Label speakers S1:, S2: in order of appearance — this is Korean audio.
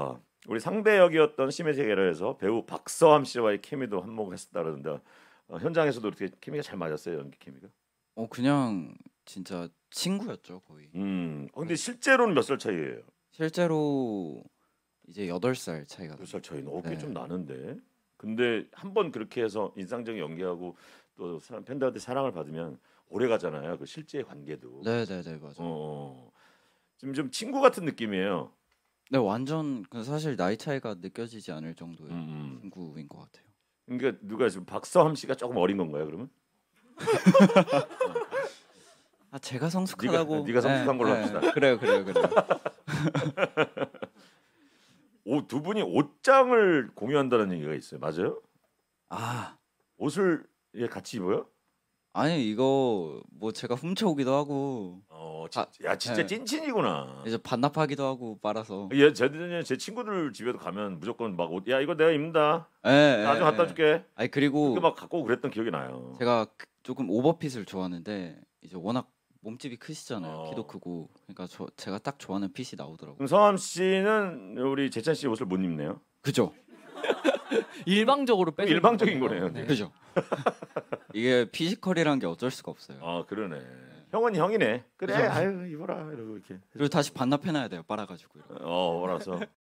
S1: 어, 우리 상대 역이었던 심의 세계라해서 배우 박서암 씨와의 케미도 한몫했었다는데 어, 현장에서도 이렇게 케미가 잘 맞았어요 연기 케미가? 어 그냥 진짜 친구였죠 거의. 음. 어, 근데 네. 실제로는 몇 살 차이예요? 실제로 이제 여덟 살 차이가. 몇살 차이는 어깨 네. 좀 나는데. 근데 한 번 그렇게 해서 인상적인 연기하고 또 사람 팬들한테 사랑을 받으면 오래 가잖아요. 그 실제 관계도. 네네네 네, 네, 맞아요. 어, 어, 지금 좀 친구 같은 느낌이에요. 네, 완전 그 사실 나이 차이가 느껴지지 않을 정도의 음, 음. 친구인 것 같아요. 그러니까 누가 지금 박서함 씨가 조금 어린 건가요, 그러면? 아 제가 성숙하다고. 네가, 네가 성숙한 네, 걸로 네. 합시다. 그래요, 그래요, 그래요. 옷두 분이 옷장을 공유한다는 얘기가 있어요. 맞아요? 아 옷을 같이 입어요? 아니 이거 뭐 제가 훔쳐오기도 하고 진, 아, 야 진짜 네. 찐친이구나. 이제 반납하기도 하고 말아서. 예, 제제 친구들 집에도 가면 무조건 막 야 이거 내가 입는다.
S2: 예. 예 나중 갖다 예. 줄게.
S1: 아니 그리고 막 갖고 그랬던 기억이 나요. 제가 그 조금 오버핏을 좋아하는데 이제 워낙 몸집이 크시잖아요. 어. 키도 크고. 그러니까 저 제가 딱 좋아하는 핏이 나오더라고요. 성함 씨는 우리 재찬 씨 옷을 못 입네요. 그죠. 일방적으로 빼 일방적인 거네요. 네. 그죠. 이게 피지컬이란 게 어쩔 수가 없어요. 아, 그러네. 형은 형이네. 그래, 아유 입어라 이러고 이렇게. 그리고 다시 반납해놔야 돼요. 빨아가지고. 이렇게. 어, 알았어.